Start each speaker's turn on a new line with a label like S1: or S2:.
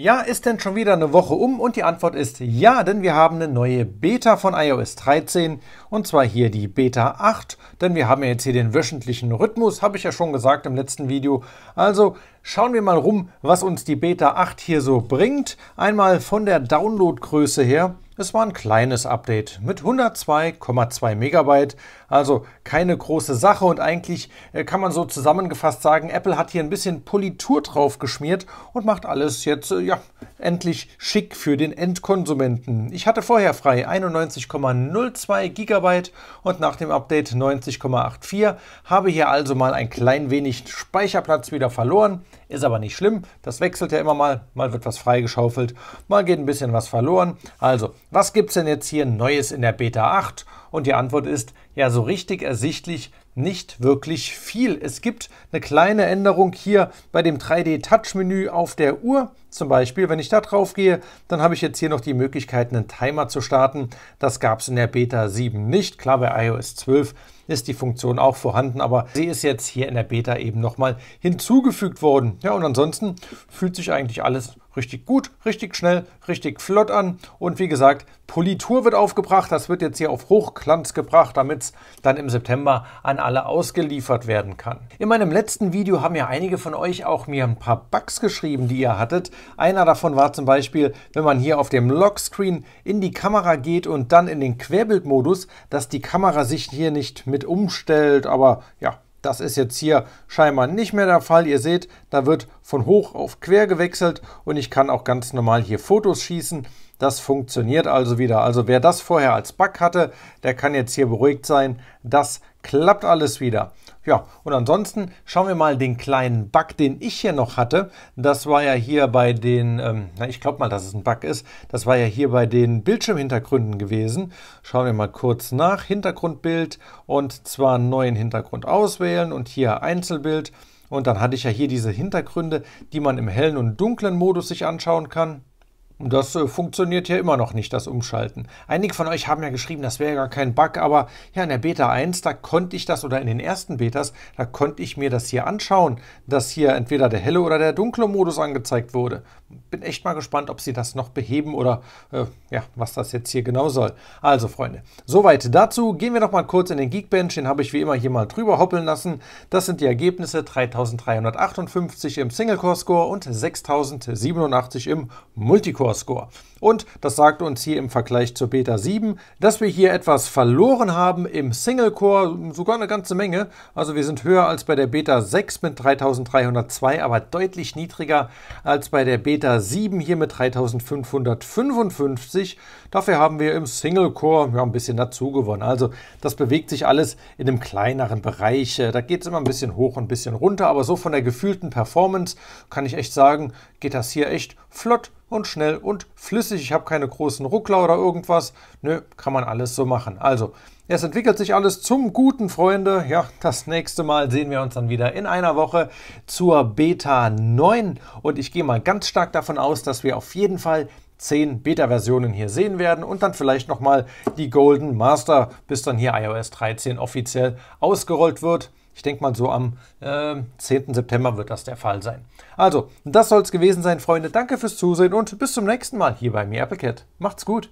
S1: Ja, ist denn schon wieder eine Woche um? Und die Antwort ist ja, denn wir haben eine neue Beta von iOS 13 und zwar hier die Beta 8, denn wir haben ja jetzt hier den wöchentlichen Rhythmus, habe ich ja schon gesagt im letzten Video. Also schauen wir mal rum, was uns die Beta 8 hier so bringt. Einmal von der Downloadgröße her. Es war ein kleines Update mit 102,2 Megabyte, also keine große Sache und eigentlich äh, kann man so zusammengefasst sagen, Apple hat hier ein bisschen Politur drauf geschmiert und macht alles jetzt äh, ja endlich schick für den Endkonsumenten. Ich hatte vorher frei 91,02 Gigabyte und nach dem Update 90,84, habe hier also mal ein klein wenig Speicherplatz wieder verloren. Ist aber nicht schlimm, das wechselt ja immer mal. Mal wird was freigeschaufelt, mal geht ein bisschen was verloren. Also, was gibt es denn jetzt hier Neues in der Beta 8? Und die Antwort ist ja so richtig ersichtlich nicht wirklich viel. Es gibt eine kleine Änderung hier bei dem 3D-Touch-Menü auf der Uhr. Zum Beispiel, wenn ich da drauf gehe, dann habe ich jetzt hier noch die Möglichkeit, einen Timer zu starten. Das gab es in der Beta 7 nicht. Klar, bei iOS 12 ist die Funktion auch vorhanden, aber sie ist jetzt hier in der Beta eben nochmal hinzugefügt worden. Ja, und ansonsten fühlt sich eigentlich alles richtig gut, richtig schnell, richtig flott an. Und wie gesagt, Politur wird aufgebracht. Das wird jetzt hier auf Hochglanz gebracht, damit es dann im September an alle ausgeliefert werden kann. In meinem letzten Video haben ja einige von euch auch mir ein paar Bugs geschrieben, die ihr hattet. Einer davon war zum Beispiel, wenn man hier auf dem Lockscreen in die Kamera geht und dann in den Querbildmodus, dass die Kamera sich hier nicht mit umstellt. Aber ja, das ist jetzt hier scheinbar nicht mehr der Fall. Ihr seht, da wird von hoch auf quer gewechselt und ich kann auch ganz normal hier Fotos schießen. Das funktioniert also wieder. Also wer das vorher als Bug hatte, der kann jetzt hier beruhigt sein. Das klappt alles wieder. Ja, und ansonsten schauen wir mal den kleinen Bug, den ich hier noch hatte. Das war ja hier bei den, ähm, na, ich glaube mal, dass es ein Bug ist. Das war ja hier bei den Bildschirmhintergründen gewesen. Schauen wir mal kurz nach. Hintergrundbild und zwar neuen Hintergrund auswählen und hier Einzelbild. Und dann hatte ich ja hier diese Hintergründe, die man im hellen und dunklen Modus sich anschauen kann. Das äh, funktioniert hier immer noch nicht, das Umschalten. Einige von euch haben ja geschrieben, das wäre ja gar kein Bug, aber ja, in der Beta 1, da konnte ich das, oder in den ersten Betas, da konnte ich mir das hier anschauen, dass hier entweder der helle oder der dunkle Modus angezeigt wurde. Bin echt mal gespannt, ob sie das noch beheben oder äh, ja, was das jetzt hier genau soll. Also, Freunde, soweit dazu. Gehen wir noch mal kurz in den Geekbench, den habe ich wie immer hier mal drüber hoppeln lassen. Das sind die Ergebnisse 3358 im Single-Core-Score und 6087 im Multicore. Metascore-Score. Und das sagt uns hier im Vergleich zur Beta 7, dass wir hier etwas verloren haben im Single-Core, sogar eine ganze Menge. Also wir sind höher als bei der Beta 6 mit 3302, aber deutlich niedriger als bei der Beta 7 hier mit 3555. Dafür haben wir im Single-Core ja, ein bisschen dazu gewonnen. Also das bewegt sich alles in einem kleineren Bereich. Äh, da geht es immer ein bisschen hoch und ein bisschen runter, aber so von der gefühlten Performance kann ich echt sagen, geht das hier echt flott und schnell und flüssig. Ich habe keine großen Ruckler oder irgendwas. Nö, kann man alles so machen. Also, es entwickelt sich alles zum Guten, Freunde. Ja, das nächste Mal sehen wir uns dann wieder in einer Woche zur Beta 9. Und ich gehe mal ganz stark davon aus, dass wir auf jeden Fall 10 Beta-Versionen hier sehen werden und dann vielleicht nochmal die Golden Master, bis dann hier iOS 13 offiziell ausgerollt wird. Ich denke mal, so am äh, 10. September wird das der Fall sein. Also, das soll es gewesen sein, Freunde. Danke fürs Zusehen und bis zum nächsten Mal hier bei mir, Applecat. Macht's gut!